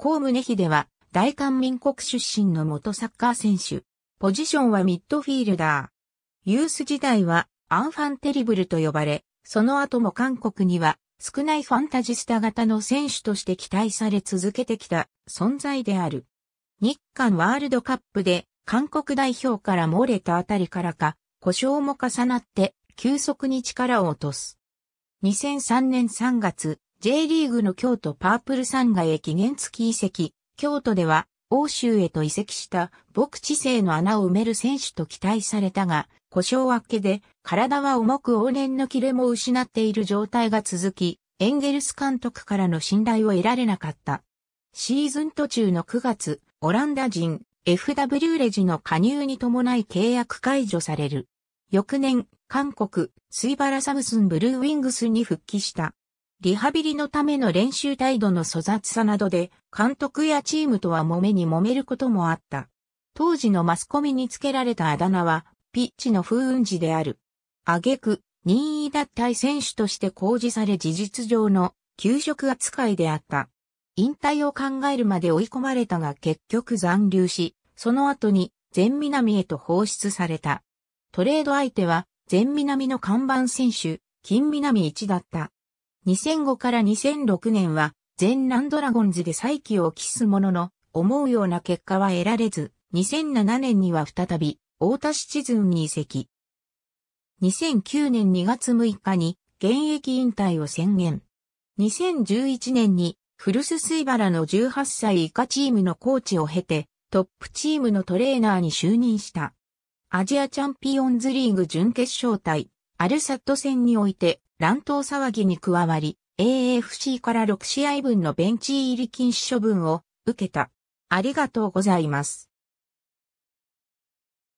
コムネヒでは、大韓民国出身の元サッカー選手。ポジションはミッドフィールダー。ユース時代は、アンファンテリブルと呼ばれ、その後も韓国には、少ないファンタジスタ型の選手として期待され続けてきた存在である。日韓ワールドカップで、韓国代表から漏れたあたりからか、故障も重なって、急速に力を落とす。2003年3月、J リーグの京都パープルサンガへ期限付き移籍、京都では欧州へと移籍した牧地性の穴を埋める選手と期待されたが、故障明けで体は重く往年のキレも失っている状態が続き、エンゲルス監督からの信頼を得られなかった。シーズン途中の9月、オランダ人 FW レジの加入に伴い契約解除される。翌年、韓国、スイバラサムスンブルーウィングスに復帰した。リハビリのための練習態度の粗雑さなどで、監督やチームとは揉めに揉めることもあった。当時のマスコミにつけられたあだ名は、ピッチの風雲児である。挙句、任意脱退選手として公示され事実上の休職扱いであった。引退を考えるまで追い込まれたが結局残留し、その後に全南へと放出された。トレード相手は全南の看板選手、金南一だった。2005から2006年は、全ラドラゴンズで再起を期すものの、思うような結果は得られず、2007年には再び、大田シチズンに移籍。2009年2月6日に、現役引退を宣言。2011年に、古巣水原の18歳以下チームのコーチを経て、トップチームのトレーナーに就任した。アジアチャンピオンズリーグ準決勝対、アルサット戦において、乱闘騒ぎに加わり、AFC から6試合分のベンチ入り禁止処分を受けた。ありがとうございます。